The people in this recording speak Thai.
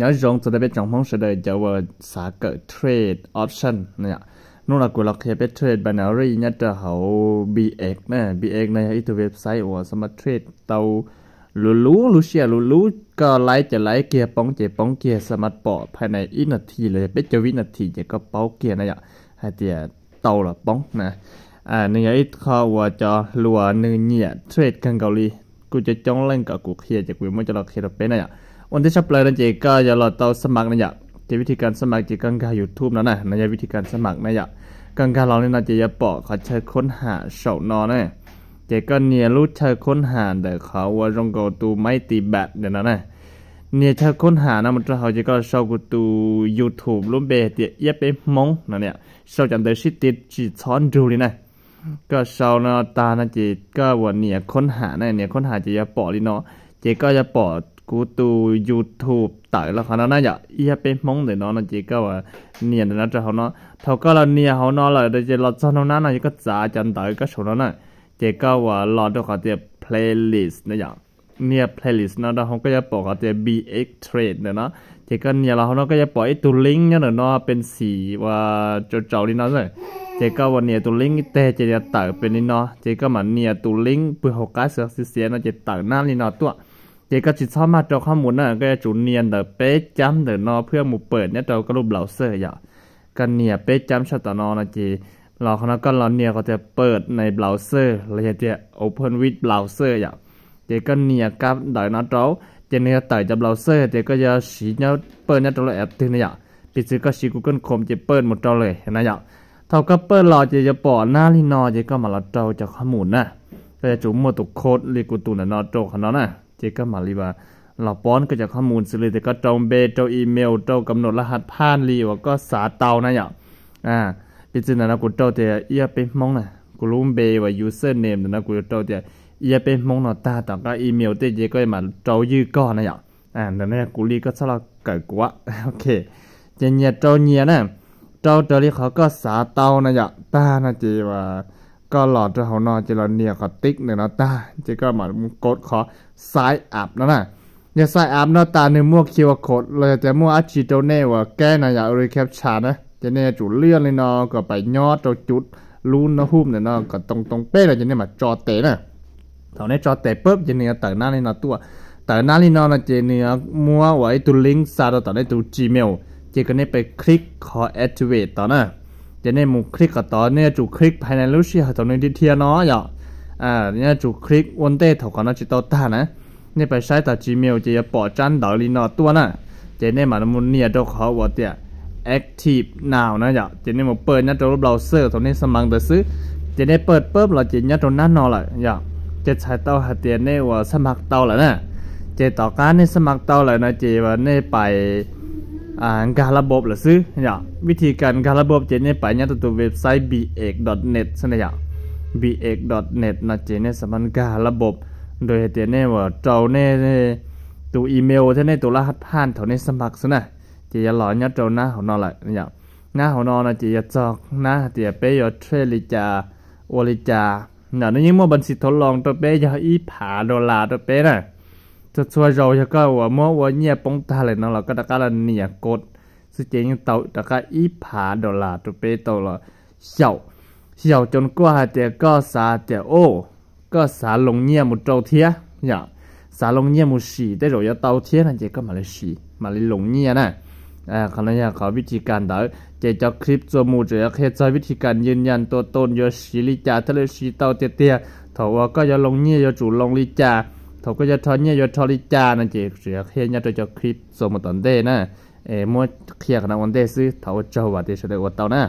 นี่ย ù n g từ đây biết t r o n ส p h เ n g sự า ờ า g า ờ vợ x เทรดออปชัน t i o n n นู่นละกูเราเคยไปเทรดบบนเนอรี่เนี่ยจะเขาบีเอกเนะ็กในอีตัเว็บไซต์ว่าสมัครเทรดเตารู้รู้รู้เชียรู้รู้ก็ไล่จะไล่เกียร์ป้องเจียป้องเกียร์สมครปอภายในอีนาที เลยเป็นจะวินาทีจะก็เป้าเกียร์นะอย่าให้เตียเตาละป้องนะอ่าเนี่ยไอ้ข้อว่าจะรัวหนึ่งเนี่ยเทรดกันเกาหลีกูจะจ้องเล่นกับกูเคลียร์จากวไมันจะเราเคลียร์เปนนะอย่าวันที่ชอบเลยนั่นเจก็อย่าหลอดเตาสมัครนะยะเจวิธีการสมัครเจกังกายูทูบนะน่ะนายะวิธีการสมัครนะยะกังกาเราเนี่ยนะเจยะปอขอเชิญค้นหาเสานอนน่ะเจก็เนี่ยรู้เชิญค้นหา๋ยวเขาว่าจงกตูไม่ตีแบตเดี๋ยวนันน่ะเนี่ยเชิญค้นหานะมันจะเขาเจก็เสากตูยูทูบร่มเบเตียเยไปมงนั่นเนี่ยเสาจัเดอดชิติดจีช้อนดูเลยนะก็เสาเนาะตานะเจก็วันเนี่ยค้นหาเนี่ยเนี่ยค้นหาเจยะปอลีเนาะเจก็จะปอ của tu YouTube tại là khả nó này giờ ia bên mong để nó là chỉ có là để nó cho nó thầu có là niệm họ nó là để cho lọt cho nó nó cái giá chân tới cái số nó này chỉ có là lọt được cái tiệp playlist này giờ niệm playlist nó đó họ có cái bỏ cái tiệp BX trade này nó chỉ có niệm là họ nó cái bỏ cái tu link nó là bên xì và cho cháu đi nó rồi chỉ có là niệm tu link tê chỉ là tới bên đi nó chỉ có mà niệm tu link bữa họ cái sự xí nó chỉ tới nó đi nó tuột เจก็จิตชอบมาจัวข้อมูลน่ะก็จะจุนเนียนเดอเป๊ะจำเดอนอเพื่อหมู่เปิดเนี่ยเัาก็รูปเหล่าเซอร์อย่ากันเนี่ยเป๊ะจำชาตนอนะเจเราเขาก็เราเนี่ยเขาจะเปิดในเบราว์เซอร์เราจะ Open with b r า w s เซอย่าเจก็เนี่ยกับเดอนอเราเจเนี่ยต่ยจะกเบราว์เซอร์เจก็จะสีเนี่ยเปิดเนี่ยตัวแอปที่เนี่ยปิดซื้อก็ชีกูเกิลคมจะเปิดหมดตัวเลยนะอย่าเท่ากับเปิดรอจะจะปอดหน้าลีนอเจก็มาเราเจ้าจะข้อมูลนะก็จะจุ่มหมดตุกโคตรลีกูตุนนอโจขนาดน่ะเจก็มาลีว่า เราป้อนก็จะข้อมูลสื่อเลยแต่ก็จรงเบจรงอีเมลจรงกำหนดรหัสผ่านลีว่าก็สาเตานะอย่าง อ่าปิจนากูเจ้าแต่เอียเป็นมองนะกูรู้เบว่ายูเซอร์เนมนะกูเจ้าแต่เอียเป็นมองหนอตาต่างก็อีเมลเตเจก็มาเจ้ายื้อก่อนนะอย่าง อ่าตัเนี่ยกูรีก็สลัเกิดกว่าโอเคเจเนียเจ้าเนียนะเจ้าเจ้าลีเขาก็สาเตานะอย่างตานะเจว่าก็หลอดจะเขานอนจะเราเนี่ยก็ติ๊กเนี่ยนะตาจะก็หมอนกดขอซ้ายอับนะน่ะเนี่ยซ้ายอับนาตาในมั่วคิวโคดเราจะมั่วอัชิโตเน่ว่าแก้นะ อย่าเอารลแคปชานะจะเนี่ยจุดเลื่อนเลยนอก็ไปยอดตัวจุดลุ้นนะหุ้มเนี่ยนอก็ตรงตรงเป๊ะเลยจะเนี่ยมาจอเตะนะตอนนี้จอเตะปุ๊บจะเนี่ยตร์นหน้าลนนาตัวเตนหน้านี่นอาจะเนี่ยมั่วไว้ตัวลิงก์ซาตอนนี้ตัวจีเมลจะก็เนี่ยไปคลิกขออ c เ i v ต t นต่อนะจะในมุคลิกก็ต่อเนี่ยจุคลิกภายในรู้ชีหาตรงนี้ที่เทียนนาะอย่าอ่าเนี่ยจุคลิกวันเต้ถกอนจิตตตานะเนี่ยไปใช้ต่อจีเมลจะปอจันดอลีนอตัวน่ะจะในมันมุนเนี่ยดอกเขาวัดเตี้ย active now นะอย่าจะในมุเปิดเนี่ยตัวเบราว์เซอร์ตรงนี้สมังแต่ซื้อ จะได้เปิดปุ๊บเราจะเนี่ยตรงนั้นนอละอย่าจะใช้เตาหัดเตียนเนี่ยว่าสมัครเตาละนะจะต่อการในสมัครเตาเลยนะจะว่าเนี่ยไปการระบบหรือซื้อเนี่ยวิธีการการระบบเจเนี่ไปเนี่ยตัวตัวเว็บไซต์ bx.net สน่หเนี่ยะ bx.net นะเจเนี่สมันการระบบ โดยเจเนี่ยว่าเจ้าเน่ตัวอีเมลเท่าเน่ตัวรหัสผ่านเท่านี่สมัครซะนะเจียหล่อเนี่ยเจ้าหน้าของนอนแหละเนี่ยหน้าของนอนนะเจียจอกหน้าเจียเปยอเทรลิจาโอลิจาเนี่ยนี่ยิ่งมั่วบัญชีทดลองตัวเปยออีผาดอลลาร์ตัวเปยน่ะจะช่วยเราจะก็ว่าเมื่อวันเนี่ยปงตาเลยน้องเราก็ตะการเนี่ยกดสุดเจงเต่าตะการอีผาดอลลาร์ตัวเปเต่าละเฉียวเฉียวจนกว่าเจก็สาเจโอ้ก็สาลงเนี่ยมุดเจ้าเทียอย่างสาลงเนี่ยมุดสีได้เราจะเต่าเทียนั่นเจก็มาเลยสีมาเลยลงเนี่ยนะอ่าขณะนี้เขาวิธีการเดาเจจะคลิปจมูจะเคยใช้วิธีการยืนยันตัวตนโยสีลิจาทะเลสีเต่าเตี้ยเตี้ยถอว่าก็จะลงเนี่ยจะจู่ลงลิจาทบก็จะทอนเนี่ยยอทอริจานั่นเจเสือเคลียยาตัวจะคลิปส่งมาตอนเด้นะเอ่อมัวเคียขนาดวันเด้ซื้อเท่าจอวัดเดชเลยวัดเต่านะ